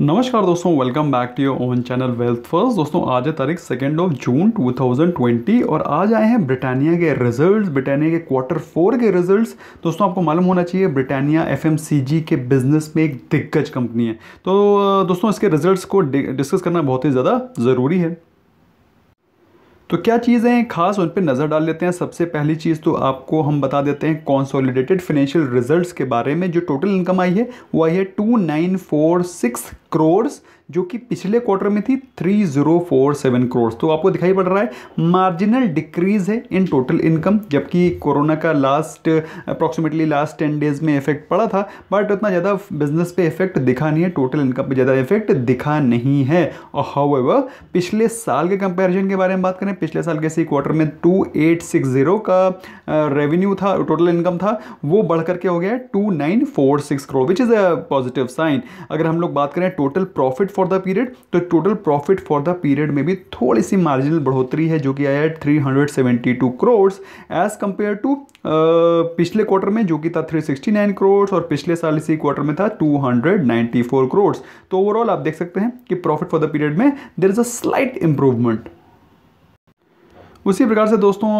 नमस्कार दोस्तों welcome back to your own channel wealth first दोस्तों आज है तारीख सेकेंड ऑफ जून 2020 और आज आए हैं ब्रिटानिया के रिजल्ट्स ब्रिटानिया के क्वार्टर फोर के रिजल्ट्स दोस्तों आपको मालूम होना चाहिए ब्रिटानिया एफएमसीजी के बिजनेस में एक दिग्गज कंपनी है तो दोस्तों इसके रिज़ल्ट को डिस्कस करना बहुत ही ज़्यादा ज़रूरी है तो क्या चीज़ें हैं खास उन पर नज़र डाल लेते हैं सबसे पहली चीज़ तो आपको हम बता देते हैं कॉन्सोलिडेटेड फिनेंशियल रिजल्ट्स के बारे में जो टोटल इनकम आई है वो आई है two nine four six crore जो कि पिछले क्वार्टर में थी 3047 करोड़ तो आपको दिखाई पड़ रहा है मार्जिनल डिक्रीज है इन टोटल इनकम जबकि कोरोना का last approximately last ten days में इफेक्ट पड़ा था बट उतना ज़्यादा बिजनेस पे इफेक्ट दिखा नहीं है टोटल इनकम पे ज़्यादा इफेक्ट दिखा नहीं है और हाउ पिछले साल के कंपेरिजन के बारे में बात करें पिछले साल के इसी क्वार्टर में टू का रेवेन्यू था टोटल इनकम था वो बढ़ करके हो गया two crore which is a positive sign अगर हम लोग बात करें total profit for the period तो total profit for the period में भी थोड़ी सी मार्जिनल बढ़ोतरी है जो कि आया है three hundred seventy two crore as compare to पिछले क्वार्टर में जो कि था थ्री सिक्सटी नाइन और पिछले साल इसी क्वार्टर में था टू हंड्रेड नाइन्टी फोर तो ओवरऑल आप देख सकते हैं कि प्रॉफिट फॉर द पीरियड में there is a slight improvement उसी प्रकार से दोस्तों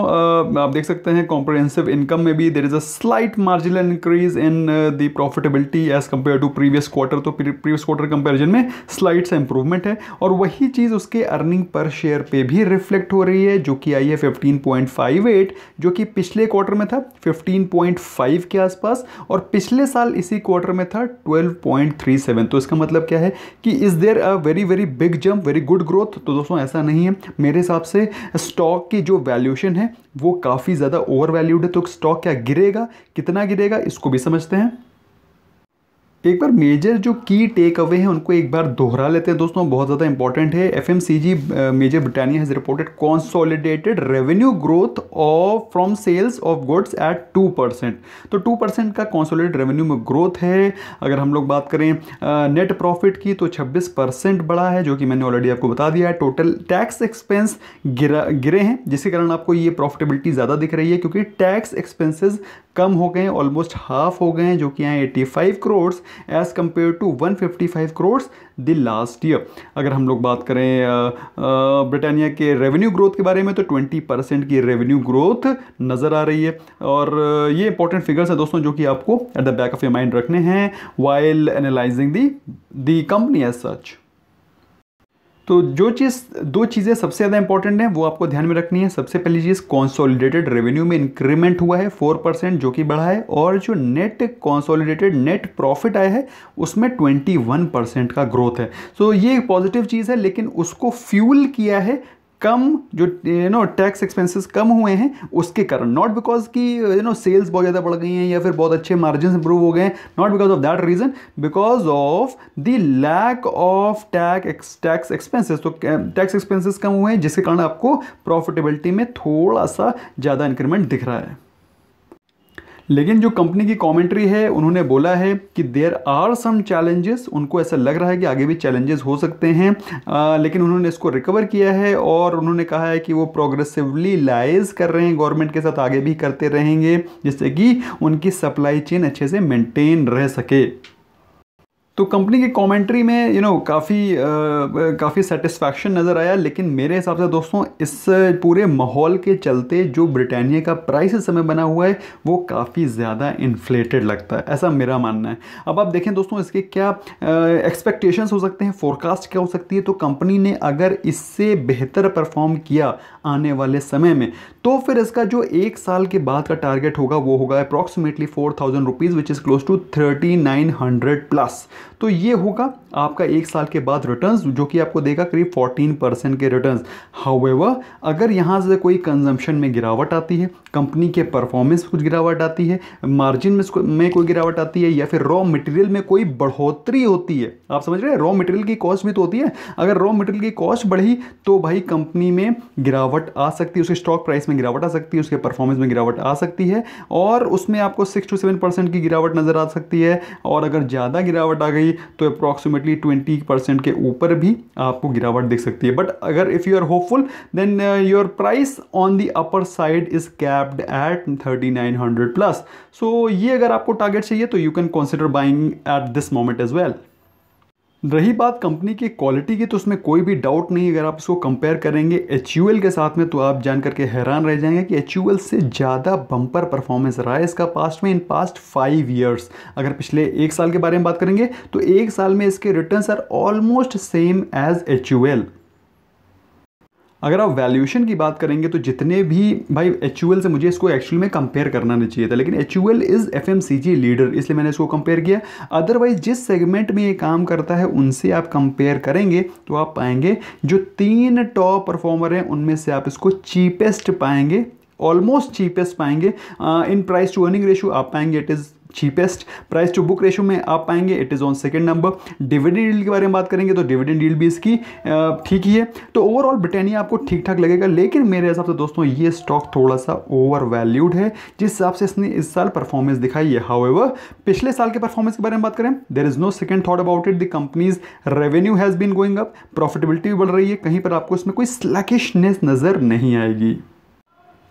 आप देख सकते हैं कॉम्प्रहेंसिव इनकम में भी there is a slight marginal increase in the profitability as compare to previous quarter तो प्रीवियस क्वार्टर कंपेरिजन में स्लाइट सा इंप्रूवमेंट है और वही चीज़ उसके अर्निंग पर शेयर पे भी रिफ्लेक्ट हो रही है जो कि आई है फिफ्टीन जो कि पिछले क्वार्टर में था फिफ्टीन के आसपास और पिछले साल इसी क्वार्टर में था सेवन तो इसका मतलब क्या है कि is there a very very big jump very good growth तो दोस्तों ऐसा नहीं है मेरे हिसाब से स्टॉक की की जो वैल्यूशन है वो काफ़ी ज़्यादा ओवर वैल्यूड है तो स्टॉक क्या गिरेगा कितना गिरेगा इसको भी समझते हैं एक बार मेजर जो की टेक अवे हैं उनको एक बार दोहरा लेते हैं दोस्तों बहुत ज़्यादा इंपॉर्टेंट है F M C G major Britannia has reported consolidated revenue growth of from sales of goods at two percent तो टू परसेंट का कॉन्सोलिडेट रेवेन्यू में ग्रोथ है अगर हम लोग बात करें नेट uh, प्रॉफिट की तो छब्बीस परसेंट बढ़ा है जो कि मैंने ऑलरेडी आपको बता दिया है टोटल टैक्स एक्सपेंस गिरा गिरे हैं जिसके कारण आपको ये प्रॉफिटेबिलिटी ज़्यादा दिख रही है क्योंकि टैक्स एक्सपेंसिस कम हो गए ऑलमोस्ट हाफ हो गए हैं जो कि यहाँ eighty five crore as compare to 155 crore the last year अगर हम लोग बात करें ब्रिटानिया के रेवेन्यू ग्रोथ के बारे में तो 20 परसेंट की रेवेन्यू ग्रोथ नज़र आ रही है और ये इंपॉर्टेंट फिगर्स हैं दोस्तों जो कि आपको at the back of a mind रखने हैं while analyzing the the company as such तो जो चीज़ दो चीज़ें सबसे ज़्यादा इंपॉर्टेंट हैं वो आपको ध्यान में रखनी है सबसे पहली चीज़ कॉन्सोलिडेटेड रेवेन्यू में इंक्रीमेंट हुआ है फोर परसेंट जो कि बढ़ा है और जो नेट कॉन्सोलिडेटेड नेट प्रॉफिट आया है उसमें ट्वेंटी वन परसेंट का ग्रोथ है सो ये पॉजिटिव चीज़ है लेकिन उसको फ्यूल किया है कम जो यू नो टैक्स एक्सपेंसेस कम हुए हैं उसके कारण नॉट बिकॉज कि यू नो सेल्स बहुत ज़्यादा बढ़ गई हैं या फिर बहुत अच्छे मार्जिन इंप्रूव हो गए हैं not because of that reason because of the lack of tax tax expenses तो टैक्स um, एक्सपेंसेस कम हुए हैं जिसके कारण आपको प्रॉफिटेबिलिटी में थोड़ा सा ज़्यादा इंक्रीमेंट दिख रहा है लेकिन जो कंपनी की कमेंट्री है उन्होंने बोला है कि देयर आर सम चैलेंजेस उनको ऐसा लग रहा है कि आगे भी चैलेंजेस हो सकते हैं आ, लेकिन उन्होंने इसको रिकवर किया है और उन्होंने कहा है कि वो प्रोग्रेसिवली लाइज कर रहे हैं गवर्नमेंट के साथ आगे भी करते रहेंगे जिससे कि उनकी सप्लाई चेन अच्छे से मेनटेन रह सके तो कंपनी की कमेंट्री में यू you नो know, काफ़ी काफ़ी सेटिस्फैक्शन नज़र आया लेकिन मेरे हिसाब से दोस्तों इस पूरे माहौल के चलते जो ब्रिटानिया का प्राइस इस समय बना हुआ है वो काफ़ी ज़्यादा इन्फ्लेटेड लगता है ऐसा मेरा मानना है अब आप देखें दोस्तों इसके क्या एक्सपेक्टेशंस हो सकते हैं फोरकास्ट क्या हो सकती है तो कंपनी ने अगर इससे बेहतर परफॉर्म किया आने वाले समय में तो फिर इसका जो एक साल के बाद का टारगेट होगा वो होगा approximately four thousand rupees which is close to thirty nine hundred plus तो ये होगा आपका एक साल के बाद रिटर्न जो कि आपको देगा करीब फोर्टीन परसेंट के रिटर्न हाउएवर अगर यहाँ से कोई कंजम्पशन में गिरावट आती है कंपनी के परफॉर्मेंस में कुछ गिरावट आती है मार्जिन में में कोई गिरावट आती है या फिर रॉ मटेरियल में कोई बढ़ोतरी होती है आप समझ रहे हैं रॉ मटेरियल की कॉस्ट भी तो होती है अगर रॉ मटेरियल की कॉस्ट बढ़ी तो भाई कंपनी में गिरावट गिरावट आ सकती है उसके स्टॉक प्राइस में गिरावट आ सकती है उसके परफॉर्मेंस में गिरावट आ सकती है और उसमें आपको सिक्स टू सेवन परसेंट की गिरावट नज़र आ सकती है और अगर ज़्यादा गिरावट आ गई तो अप्रॉक्सीमेटली ट्वेंटी परसेंट के ऊपर भी आपको गिरावट दिख सकती है बट अगर if you are hopeful then your price on the upper side is capped at thirty nine hundred plus so ये अगर आपको टारगेट चाहिए तो you can consider buying at this moment is well रही बात कंपनी की quality की तो उसमें कोई भी डाउट नहीं अगर आप इसको कंपेयर करेंगे एच के साथ में तो आप जान करके हैरान रह जाएंगे कि एच से ज़्यादा बम्पर परफॉर्मेंस रहा है इसका पास्ट में इन पास्ट फाइव ईयर्स अगर पिछले एक साल के बारे में बात करेंगे तो एक साल में इसके return are almost same as H अगर आप वैल्यूएशन की बात करेंगे तो जितने भी भाई एच से मुझे इसको एक्चुअल में कंपेयर करना नहीं चाहिए था लेकिन एच इज़ एफ लीडर इसलिए मैंने इसको कंपेयर किया अदरवाइज जिस सेगमेंट में ये काम करता है उनसे आप कंपेयर करेंगे तो आप पाएंगे जो तीन टॉप परफॉर्मर हैं उनमें से आप इसको चीपेस्ट पाएंगे ऑलमोस्ट चीपेस्ट पाएंगे in price to earning ratio आप पाएंगे it is cheapest price to book ratio में आप पाएंगे it is on second number dividend deal के बारे में बात करेंगे तो डिविडेंड डील भी इसकी ठीक ही है तो ओवरऑल ब्रिटानिया आपको ठीक ठाक लगेगा लेकिन मेरे हिसाब से दोस्तों ये स्टॉक थोड़ा सा ओवर वैल्यूड है जिस हिसाब से इसने इस साल परफॉर्मेंस दिखाई है हाउ पिछले साल के परफॉर्मेंस के बारे में बात करें there is no second thought about it the company's revenue has been going up profitability भी बढ़ रही है कहीं पर आपको इसमें कोई स्लैकिशनेस नज़र नहीं आएगी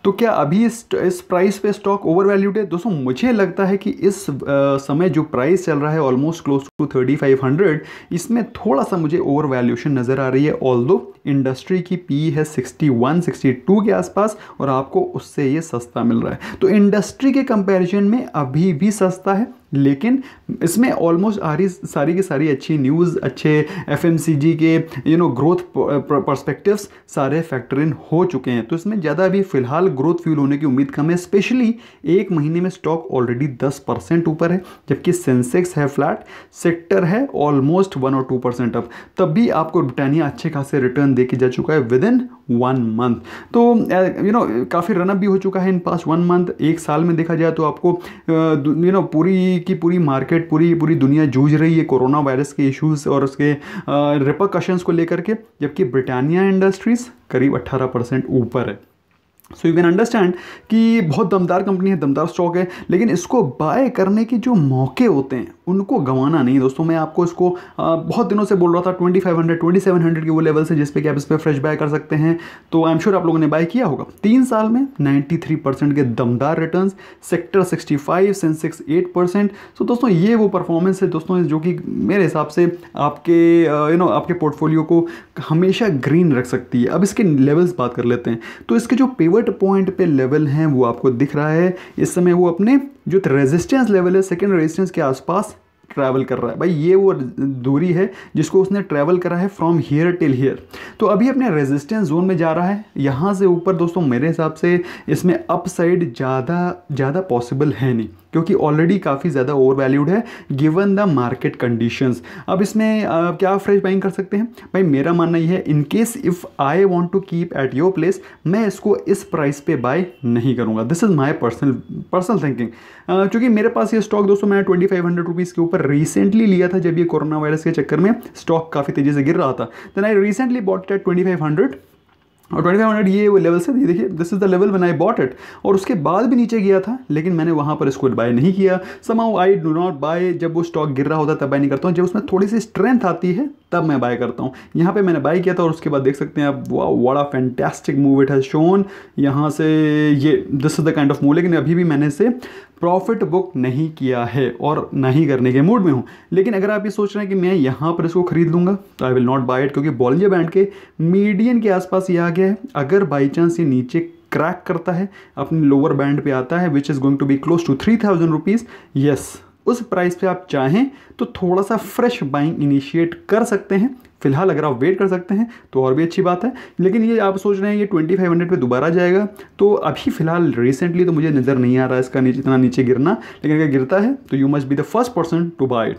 तो क्या अभी इस इस प्राइस पे स्टॉक ओवर वैल्यूड है दोस्तों मुझे लगता है कि इस आ, समय जो प्राइस चल रहा है almost close to thirty five hundred इसमें थोड़ा सा मुझे ओवर वैल्यूशन नज़र आ रही है ऑल इंडस्ट्री की पी है सिक्सटी वन सिक्सटी टू के आसपास और आपको उससे ये सस्ता मिल रहा है तो इंडस्ट्री के कंपेरिजन में अभी भी सस्ता है लेकिन इसमें ऑलमोस्ट आरी सारी की सारी अच्छी न्यूज़ अच्छे एफ के यू नो ग्रोथ परस्पेक्टिव सारे फैक्टर इन हो चुके हैं तो इसमें ज़्यादा अभी फिलहाल ग्रोथ फ्यूल होने की उम्मीद कम है स्पेशली एक महीने में स्टॉक ऑलरेडी 10 परसेंट ऊपर है जबकि सेंसेक्स है फ्लैट सेक्टर है ऑलमोस्ट वन और टू परसेंट अप तब भी आपको ब्रिटानिया अच्छे खासे रिटर्न दे के जा चुका है विद इन वन मंथ तो यू नो काफ़ी रनअप भी हो चुका है इन पास वन मंथ एक साल में देखा जाए तो आपको यू uh, नो पूरी की पूरी मार्केट पूरी पूरी दुनिया जूझ रही है कोरोना वायरस के इश्यूज़ और उसके रिपोकशंस uh, को लेकर के जबकि ब्रिटानिया इंडस्ट्रीज़ करीब 18 परसेंट ऊपर है सो यू कैन अंडरस्टैंड कि बहुत दमदार कंपनी है दमदार स्टॉक है लेकिन इसको बाय करने के जो मौके होते हैं उनको गंवाना नहीं दोस्तों मैं आपको इसको आ, बहुत दिनों से बोल रहा था twenty five hundred twenty seven hundred के वो लेवल से जिस पे कि आप इस पर फ्रेश बाय कर सकते हैं तो आई एम श्योर आप लोगों ने बाय किया होगा तीन साल में नाइन्टी थ्री परसेंट के दमदार return sector sixty five Sensex eight percent so दोस्तों ये वो परफॉर्मेंस है दोस्तों जो कि मेरे हिसाब से आपके यू नो आपके पोर्टफोलियो को हमेशा ग्रीन रख सकती है अब इसके लेवल्स बात कर लेते हैं तो इसके जो पेवट पॉइंट पर लेवल हैं वो आपको दिख रहा है इस समय वो अपने जो रेजिस्टेंस लेवल है सेकेंड रेजिस्टेंस के आसपास ट्रैवल कर रहा है भाई ये वो दूरी है जिसको उसने ट्रैवल करा है फ्रॉम हियर टिल हियर तो अभी अपने रेजिस्टेंस जोन में जा रहा है यहाँ से ऊपर दोस्तों मेरे हिसाब से इसमें अप साइड ज़्यादा ज़्यादा पॉसिबल है नहीं क्योंकि ऑलरेडी काफ़ी ज़्यादा ओवर वैल्यूड है गिवन द मार्केट कंडीशन अब इसमें आ, क्या फ्रेश बाइंग कर सकते हैं भाई मेरा मानना यह है in case if I want to keep at your place मैं इसको इस प्राइस पे बाय नहीं करूँगा this is my personal personal thinking क्योंकि मेरे पास ये स्टॉक दोस्तों मैंने ट्वेंटी फाइव हंड्रेड रुपीज़ के ऊपर रिसेंटली लिया था जब ये कोरोना वायरस के चक्कर में स्टॉक काफ़ी तेज़ी से गिर रहा था then I recently bought at twenty five hundred और 2500 ये वो लेवल से ये देखिए this is the level when I bought it और उसके बाद भी नीचे गया था लेकिन मैंने वहाँ पर इसको बाय नहीं किया समाउ आई डू नॉट बाय जब वो स्टॉक गिर रहा होता तब बाय नहीं करता हूँ जब उसमें थोड़ी सी स्ट्रेंथ आती है तब मैं बाय करता हूँ यहाँ पे मैंने बाय किया था और उसके बाद देख सकते हैं आप what a fantastic move it has shown यहाँ से ये this is the kind of move लेकिन अभी भी मैंने इसे प्रॉफिट बुक नहीं किया है और नहीं करने के मूड में हूँ लेकिन अगर आप ये सोच रहे हैं कि मैं यहाँ पर इसको खरीद लूँगा तो I will not buy it क्योंकि बॉलिया बैंड के मीडियन के आसपास ये आ गया है अगर बाई चांस ये नीचे क्रैक करता है अपने लोअर बैंड पे आता है which is going to be close to three thousand rupees yes उस प्राइस पे आप चाहें तो थोड़ा सा फ्रेश बाइंग इनिशिएट कर सकते हैं फिलहाल अगर आप वेट कर सकते हैं तो और भी अच्छी बात है लेकिन ये आप सोच रहे हैं ये ट्वेंटी फाइव हंड्रेड पर दोबारा जाएगा तो अभी फिलहाल रिसेंटली तो मुझे नज़र नहीं आ रहा है इसका नीचे इतना नीचे गिरना लेकिन अगर गिरता है तो you must be the first person to buy it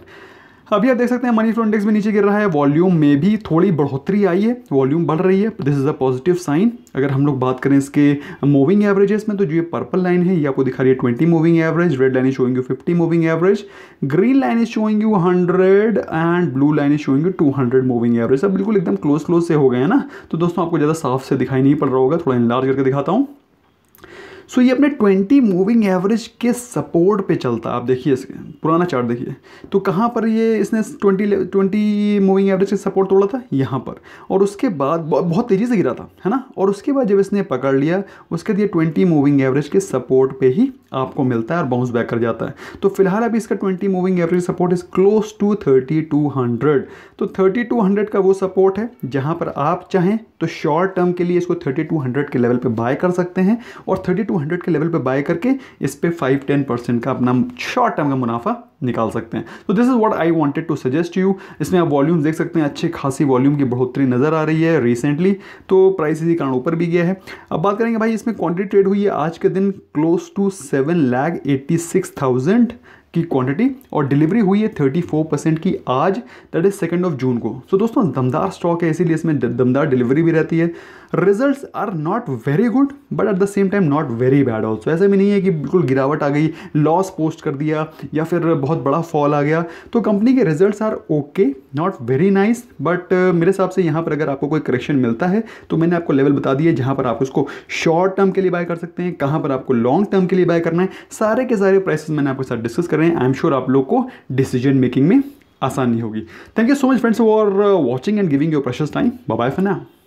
अभी आप देख सकते हैं मनी फ्लो इंडेक्स भी नीचे गिर रहा है वॉल्यूम में भी थोड़ी बढ़ोतरी आई है वॉल्यूम बढ़ रही है this is a positive sign अगर हम लोग बात करें इसके मूविंग एवरेजेस में तो जो ये पर्पल लाइन है ये आपको दिखा रही है twenty moving average red line is showing you fifty moving average green line is showing you hundred and blue line is showing you two hundred moving average अब बिल्कुल एकदम क्लोज क्लोज से हो गए ना तो दोस्तों आपको ज़्यादा साफ से दिखाई नहीं पड़ रहा होगा थोड़ा इनलार्ज करके दिखाता हूँ सो ये अपने 20 मूविंग एवरेज के सपोर्ट पे चलता आप देखिए इसके पुराना चार्ट देखिए तो कहाँ पर ये इसने 20 20 मूविंग एवरेज के सपोर्ट तोड़ा था यहाँ पर और उसके बाद बहुत तेज़ी से गिरा था है ना और उसके बाद जब इसने पकड़ लिया उसके बाद ये ट्वेंटी मूविंग एवरेज के सपोर्ट पर ही आपको मिलता है और बाउंस बैक कर जाता है तो फिलहाल अभी इसका twenty moving average support is close to thirty two hundred तो थर्टी टू हंड्रेड का वो सपोर्ट है जहाँ पर आप चाहें तो शॉर्ट टर्म के लिए इसको थर्टी टू हंड्रेड के लेवल पर बाय कर सकते हैं और थर्टी टू 200 के लेवल पे बाय करके इस पर फाइव टेन परसेंट का अपना शॉर्ट टर्म का मुनाफा निकाल सकते हैं तो this is what I wanted to suggest you इसमें आप वॉल्यूम देख सकते हैं अच्छे खासी वॉल्यूम की बढ़ोतरी नज़र आ रही है रिसेंटली तो प्राइस इसी कारण ऊपर भी गया है अब बात करेंगे भाई इसमें क्वान्टिटी ट्रेड हुई है आज के दिन close to seven lakh eighty six thousand की क्वांटिटी और डिलीवरी हुई है थर्टी फोर परसेंट की आज that is second of June को सो so, दोस्तों दमदार स्टॉक है इसीलिए इसमें दमदार डिलीवरी भी रहती है results are not very good but at the same time not very bad also ऐसे भी नहीं है कि बिल्कुल गिरावट आ गई लॉस पोस्ट कर दिया या फिर बहुत बड़ा फॉल आ गया तो कंपनी के results are okay not very nice but मेरे हिसाब से यहाँ पर अगर आपको कोई करेक्शन मिलता है तो मैंने आपको लेवल बता दिया जहाँ पर आप उसको शॉर्ट टर्म के लिए बाय कर सकते हैं कहाँ पर आपको लॉन्ग टर्म के लिए बाय करना है सारे के सारे प्राइसेस मैंने आपके साथ डिस्कस कर हैं आई एम श्योर आप लोग को डिसीजन मेकिंग में आसानी होगी thank you so much friends for watching and giving your precious time bye for now